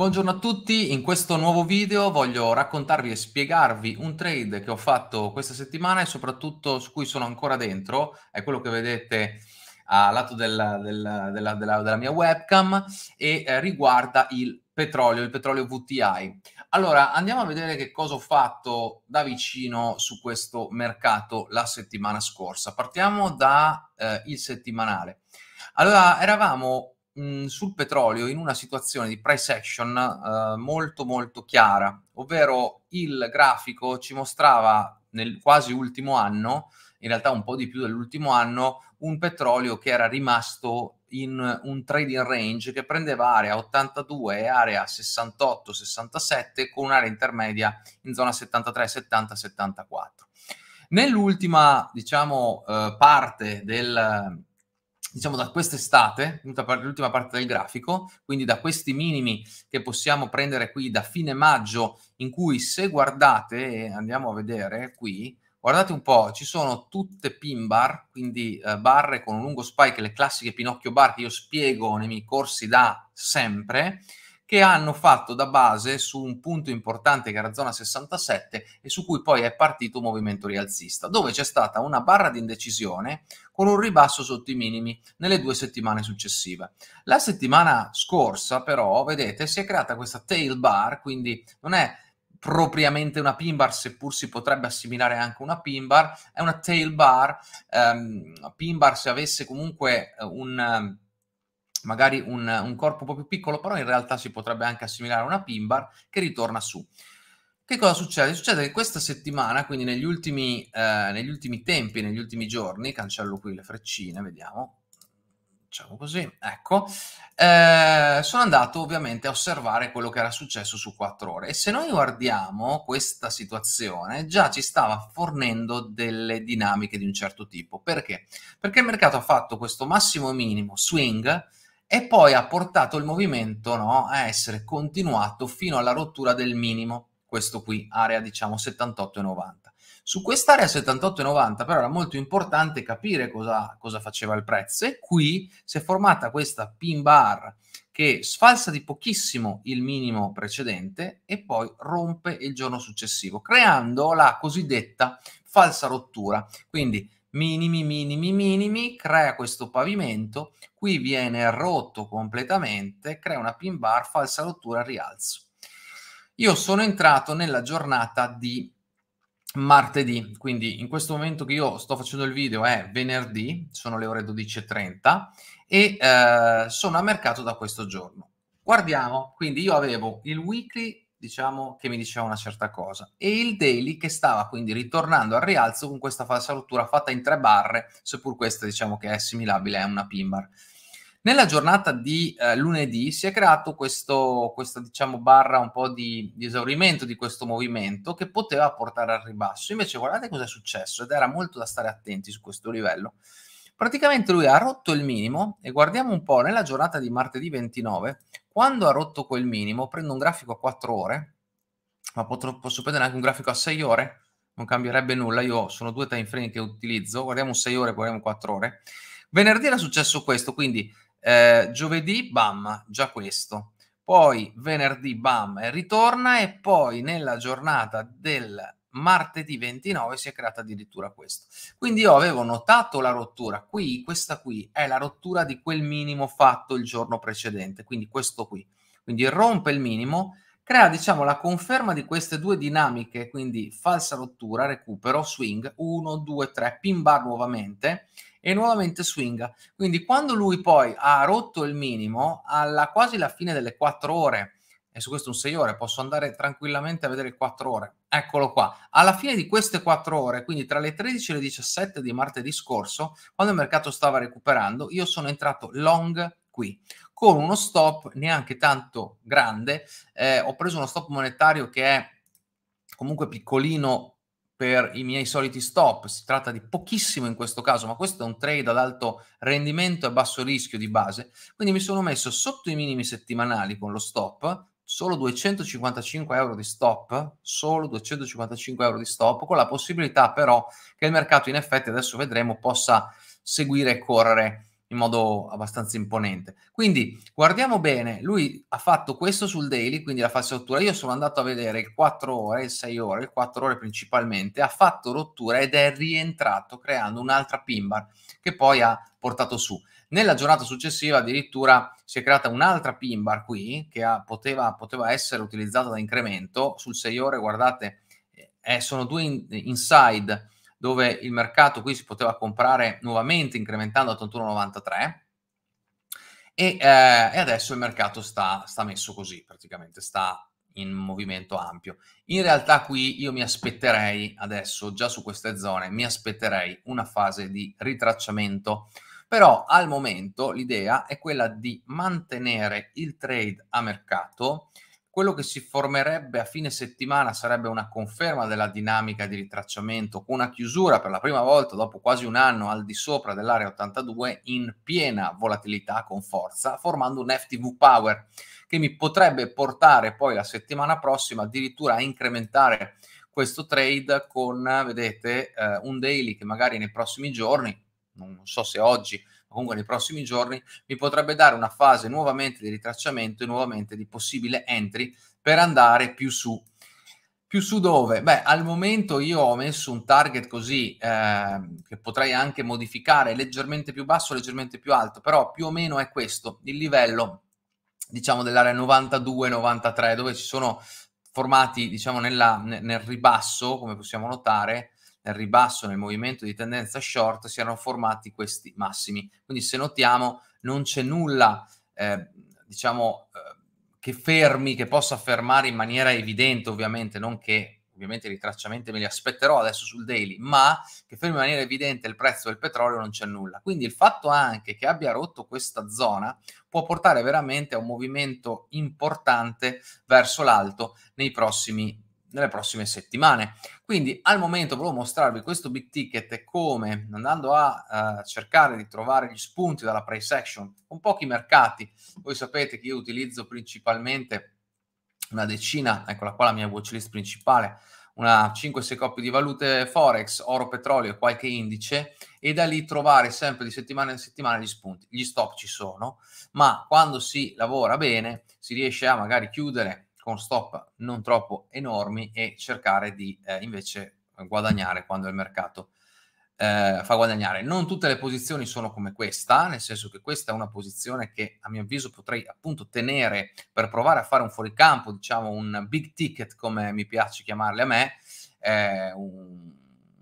Buongiorno a tutti, in questo nuovo video voglio raccontarvi e spiegarvi un trade che ho fatto questa settimana e soprattutto su cui sono ancora dentro, è quello che vedete a lato della, della, della, della mia webcam e eh, riguarda il petrolio, il petrolio VTI. Allora andiamo a vedere che cosa ho fatto da vicino su questo mercato la settimana scorsa. Partiamo dal eh, settimanale. Allora eravamo sul petrolio in una situazione di price action eh, molto molto chiara, ovvero il grafico ci mostrava nel quasi ultimo anno, in realtà un po' di più dell'ultimo anno, un petrolio che era rimasto in un trading range che prendeva area 82 e area 68-67 con un'area intermedia in zona 73-70-74. Nell'ultima, diciamo, eh, parte del diciamo da quest'estate, l'ultima parte del grafico, quindi da questi minimi che possiamo prendere qui da fine maggio, in cui se guardate, andiamo a vedere qui, guardate un po', ci sono tutte pin bar, quindi eh, barre con un lungo spike, le classiche Pinocchio bar che io spiego nei miei corsi da sempre, che hanno fatto da base su un punto importante che era zona 67 e su cui poi è partito un movimento rialzista, dove c'è stata una barra di indecisione con un ribasso sotto i minimi nelle due settimane successive. La settimana scorsa però, vedete, si è creata questa tail bar, quindi non è propriamente una pin bar, seppur si potrebbe assimilare anche una pin bar, è una tail bar. Um, ehm, pin bar se avesse comunque eh, un magari un, un, corpo un po' più piccolo, però in realtà si potrebbe anche assimilare a una pin bar che ritorna su. Che cosa succede? Succede che questa settimana, quindi negli ultimi, eh, negli ultimi tempi, negli ultimi giorni, cancello qui le freccine, vediamo, diciamo così, ecco, eh, sono andato ovviamente a osservare quello che era successo su 4 ore e se noi guardiamo questa situazione già ci stava fornendo delle dinamiche di un certo tipo. Perché? Perché il mercato ha fatto questo massimo minimo swing e poi ha portato il movimento no, a essere continuato fino alla rottura del minimo, questo qui, area diciamo 78,90. Su quest'area 78,90 però era molto importante capire cosa, cosa faceva il prezzo e qui si è formata questa pin bar che sfalsa di pochissimo il minimo precedente e poi rompe il giorno successivo, creando la cosiddetta falsa rottura. Quindi minimi, minimi, minimi, crea questo pavimento, qui viene rotto completamente, crea una pin bar, falsa rottura, rialzo. Io sono entrato nella giornata di martedì, quindi in questo momento che io sto facendo il video è venerdì, sono le ore 12.30 e eh, sono a mercato da questo giorno. Guardiamo, quindi io avevo il weekly diciamo, che mi diceva una certa cosa. E il daily che stava quindi ritornando al rialzo con questa falsa rottura fatta in tre barre, seppur questa diciamo che è assimilabile a una pin bar. Nella giornata di eh, lunedì si è creato questo, questa diciamo, barra un po' di, di, esaurimento di questo movimento che poteva portare al ribasso. Invece guardate cosa è successo ed era molto da stare attenti su questo livello. Praticamente lui ha rotto il minimo e guardiamo un po' nella giornata di martedì 29, quando ha rotto quel minimo, prendo un grafico a 4 ore, ma posso prendere anche un grafico a 6 ore, non cambierebbe nulla, io sono due time frame che utilizzo, guardiamo 6 ore, guardiamo 4 ore. Venerdì era successo questo, quindi eh, giovedì, bam, già questo. Poi venerdì, bam, ritorna e poi nella giornata del martedì 29 si è creata addirittura questo. Quindi io avevo notato la rottura, qui questa qui è la rottura di quel minimo fatto il giorno precedente, quindi questo qui. Quindi rompe il minimo, crea diciamo la conferma di queste due dinamiche, quindi falsa rottura, recupero, swing, 1, 2, 3, pin bar nuovamente e nuovamente swing. Quindi quando lui poi ha rotto il minimo, alla quasi la fine delle 4 ore e su questo un 6 ore, posso andare tranquillamente a vedere 4 ore. Eccolo qua. Alla fine di queste 4 ore, quindi tra le 13 e le 17 di martedì scorso, quando il mercato stava recuperando, io sono entrato long qui con uno stop neanche tanto grande. Eh, ho preso uno stop monetario che è comunque piccolino per i miei soliti stop, si tratta di pochissimo in questo caso, ma questo è un trade ad alto rendimento e basso rischio di base, quindi mi sono messo sotto i minimi settimanali con lo stop, solo 255 euro di stop, solo 255 euro di stop, con la possibilità però che il mercato in effetti adesso vedremo possa seguire e correre in modo abbastanza imponente. Quindi guardiamo bene, lui ha fatto questo sul daily, quindi la fase rottura. Io sono andato a vedere il 4 ore, il 6 ore, il 4 ore principalmente, ha fatto rottura ed è rientrato creando un'altra pin bar che poi ha portato su. Nella giornata successiva addirittura si è creata un'altra pin bar qui che ha, poteva, poteva, essere utilizzata da incremento sul 6 ore, guardate, eh, sono due in, inside dove il mercato qui si poteva comprare nuovamente incrementando a 81,93 e, eh, e, adesso il mercato sta, sta messo così praticamente, sta in movimento ampio. In realtà qui io mi aspetterei adesso, già su queste zone, mi aspetterei una fase di ritracciamento, però al momento l'idea è quella di mantenere il trade a mercato quello che si formerebbe a fine settimana sarebbe una conferma della dinamica di ritracciamento con una chiusura per la prima volta dopo quasi un anno al di sopra dell'area 82 in piena volatilità con forza, formando un FTV Power che mi potrebbe portare poi la settimana prossima addirittura a incrementare questo trade con, vedete, eh, un daily che magari nei prossimi giorni non so se oggi, ma comunque nei prossimi giorni, mi potrebbe dare una fase nuovamente di ritracciamento e nuovamente di possibile entry per andare più su. Più su dove? Beh, al momento io ho messo un target così eh, che potrei anche modificare, leggermente più basso, leggermente più alto, però più o meno è questo il livello, diciamo, dell'area 92-93, dove ci sono formati, diciamo, nella, nel ribasso, come possiamo notare, nel ribasso, nel movimento di tendenza short, si erano formati questi massimi. Quindi se notiamo non c'è nulla, eh, diciamo, eh, che fermi, che possa fermare in maniera evidente, ovviamente, non che ovviamente i ritracciamenti me li aspetterò adesso sul daily, ma che fermi in maniera evidente il prezzo del petrolio non c'è nulla. Quindi il fatto anche che abbia rotto questa zona può portare veramente a un movimento importante verso l'alto nei prossimi nelle prossime settimane. Quindi al momento volevo mostrarvi questo big ticket e come andando a uh, cercare di trovare gli spunti dalla price action con pochi mercati. Voi sapete che io utilizzo principalmente una decina, eccola qua la mia watchlist principale, una 5-6 coppie di valute forex, oro, petrolio e qualche indice e da lì trovare sempre di settimana in settimana gli spunti. Gli stop ci sono, ma quando si lavora bene si riesce a magari chiudere con stop non troppo enormi e cercare di eh, invece eh, guadagnare quando il mercato eh, fa guadagnare. Non tutte le posizioni sono come questa, nel senso che questa è una posizione che a mio avviso potrei appunto tenere per provare a fare un fuoricampo, diciamo un big ticket come mi piace chiamarle a me, eh, un,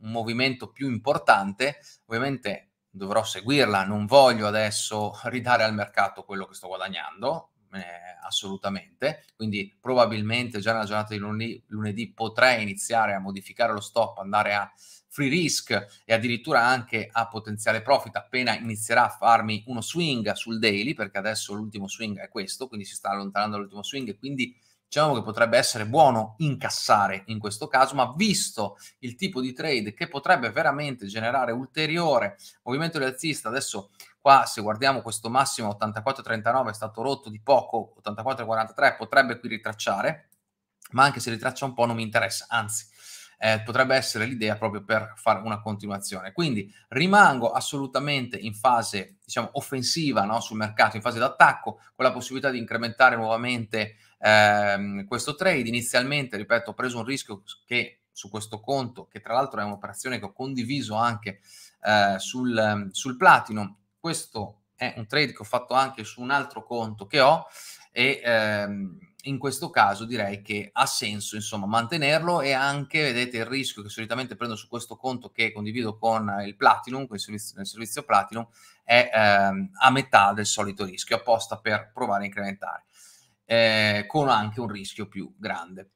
un movimento più importante. Ovviamente dovrò seguirla, non voglio adesso ridare al mercato quello che sto guadagnando, eh, assolutamente, quindi probabilmente già nella giornata di lunedì, lunedì, potrei iniziare a modificare lo stop, andare a free risk e addirittura anche a potenziale profit appena inizierà a farmi uno swing sul daily, perché adesso l'ultimo swing è questo, quindi si sta allontanando dall'ultimo swing e quindi diciamo che potrebbe essere buono incassare in questo caso, ma visto il tipo di trade che potrebbe veramente generare ulteriore movimento rialzista, adesso qua se guardiamo questo massimo 84,39 è stato rotto di poco, 84,43 potrebbe qui ritracciare, ma anche se ritraccia un po' non mi interessa, anzi eh, potrebbe essere l'idea proprio per fare una continuazione. Quindi rimango assolutamente in fase diciamo offensiva no? sul mercato, in fase d'attacco, con la possibilità di incrementare nuovamente ehm, questo trade. Inizialmente, ripeto, ho preso un rischio che su questo conto, che tra l'altro è un'operazione che ho condiviso anche eh, sul, sul Platinum, questo è un trade che ho fatto anche su un altro conto che ho e ehm, in questo caso direi che ha senso insomma mantenerlo e anche vedete il rischio che solitamente prendo su questo conto che condivido con il Platinum, con il servizio, nel servizio Platinum, è ehm, a metà del solito rischio apposta per provare a incrementare eh, con anche un rischio più grande.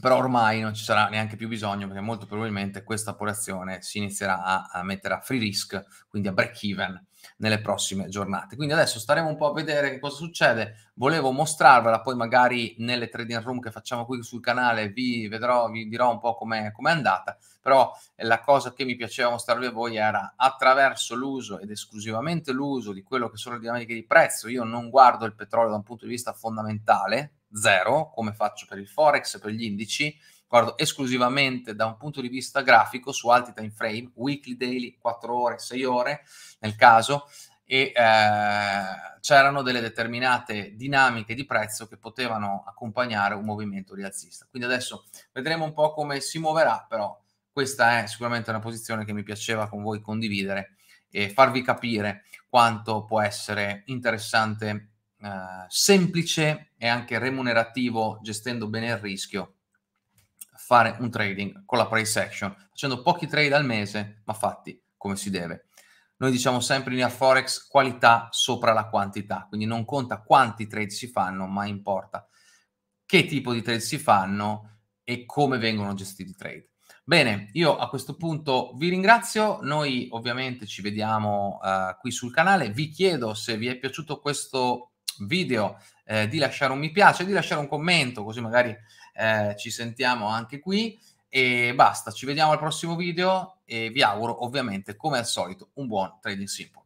Però ormai non ci sarà neanche più bisogno perché molto probabilmente questa operazione si inizierà a, a mettere a free risk, quindi a break even nelle prossime giornate. Quindi adesso staremo un po' a vedere che cosa succede. Volevo mostrarvela, poi magari nelle trading room che facciamo qui sul canale vi vedrò, vi dirò un po' com'è, com'è andata, però eh, la cosa che mi piaceva mostrarvi a voi era attraverso l'uso ed esclusivamente l'uso di quello che sono le dinamiche di prezzo. Io non guardo il petrolio da un punto di vista fondamentale, zero, come faccio per il Forex, per gli indici, guardo esclusivamente da un punto di vista grafico su alti time frame, weekly, daily, 4 ore, 6 ore nel caso, e eh, c'erano delle determinate dinamiche di prezzo che potevano accompagnare un movimento rialzista. Quindi adesso vedremo un po' come si muoverà, però questa è sicuramente una posizione che mi piaceva con voi condividere e farvi capire quanto può essere interessante, eh, semplice e anche remunerativo gestendo bene il rischio fare un trading con la price action, facendo pochi trade al mese, ma fatti come si deve. Noi diciamo sempre in Forex qualità sopra la quantità, quindi non conta quanti trade si fanno, ma importa che tipo di trade si fanno e come vengono gestiti i trade. Bene, io a questo punto vi ringrazio, noi ovviamente ci vediamo uh, qui sul canale, vi chiedo se vi è piaciuto questo video, eh, di lasciare un mi piace, di lasciare un commento, così magari eh, ci sentiamo anche qui. E basta, ci vediamo al prossimo video e vi auguro ovviamente come al solito un buon trading simple.